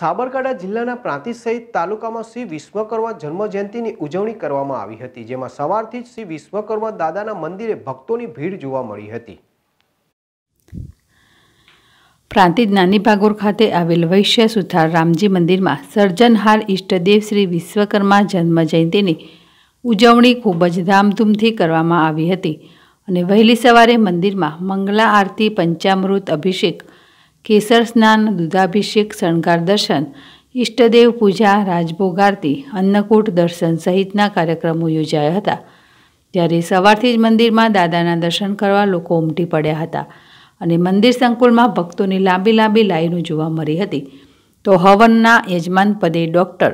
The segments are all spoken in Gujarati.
સાબરકાંઠા જિલ્લાના પ્રાંતિજ સહિત તાલુકામાં શ્રી વિશ્વકર્મા જન્મજયંતિની ઉજવણી કરવામાં આવી હતી જેમાં સવારથી જ શ્રી વિશ્વકર્મા દાદાના મંદિરે ભક્તોની ભીડ જોવા મળી હતી પ્રાંતિજ નાની ભાગોર ખાતે આવેલ વૈશ્ય સુથાર રામજી મંદિરમાં સર્જનહાર ઈષ્ટદેવ શ્રી વિશ્વકર્મા જન્મજયંતિની ઉજવણી ખૂબ જ ધામધૂમથી કરવામાં આવી હતી અને વહેલી સવારે મંદિરમાં મંગલા આરતી પંચામૃત અભિષેક કેસર સ્નાન દુધાભિષેક શણગાર દર્શન ઇષ્ટદેવ પૂજા રાજભોગ આરતી અન્નકૂટ દર્શન સહિતના કાર્યક્રમો યોજાયા હતા જ્યારે સવારથી જ મંદિરમાં દાદાના દર્શન કરવા લોકો ઉમટી પડ્યા હતા અને મંદિર સંકુલમાં ભક્તોની લાંબી લાંબી લાઈનો જોવા મળી હતી તો હવનના યજમાન પદે ડૉક્ટર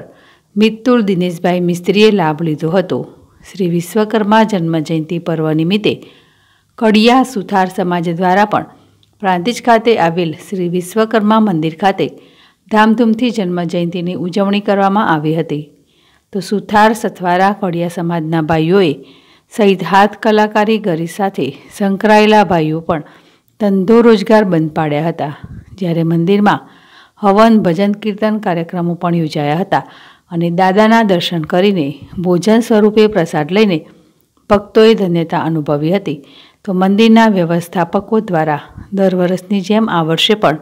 મિત્તુર દિનેશભાઈ મિસ્ત્રીએ લાભ લીધો હતો શ્રી વિશ્વકર્મા જન્મ જન્મજયંતિ પર્વ નિમિત્તે કડિયા સુથાર સમાજ દ્વારા પણ પ્રાંતિજ ખાતે આવેલ શ્રી વિશ્વકર્મા મંદિર ખાતે ધામધૂમથી જન્મજયંતિની ઉજવણી કરવામાં આવી હતી તો સુથાર સથવારા ફળિયા સમાજના ભાઈઓએ સહિત હાથ કલાકારી ગરી સાથે સંકળાયેલા ભાઈઓ પણ ધંધો રોજગાર બંધ પાડ્યા હતા જ્યારે મંદિરમાં હવન ભજન કીર્તન કાર્યક્રમો પણ યોજાયા હતા અને દાદાના દર્શન કરીને ભોજન સ્વરૂપે પ્રસાદ લઈને ભક્તોએ ધન્યતા અનુભવી હતી તો મંદિરના વ્યવસ્થાપકો દ્વારા દર વર્ષની જેમ આ વર્ષે પણ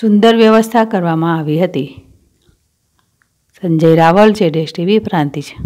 સુંદર વ્યવસ્થા કરવામાં આવી હતી સંજય રાવલ છે ડેશ પ્રાંતિ છે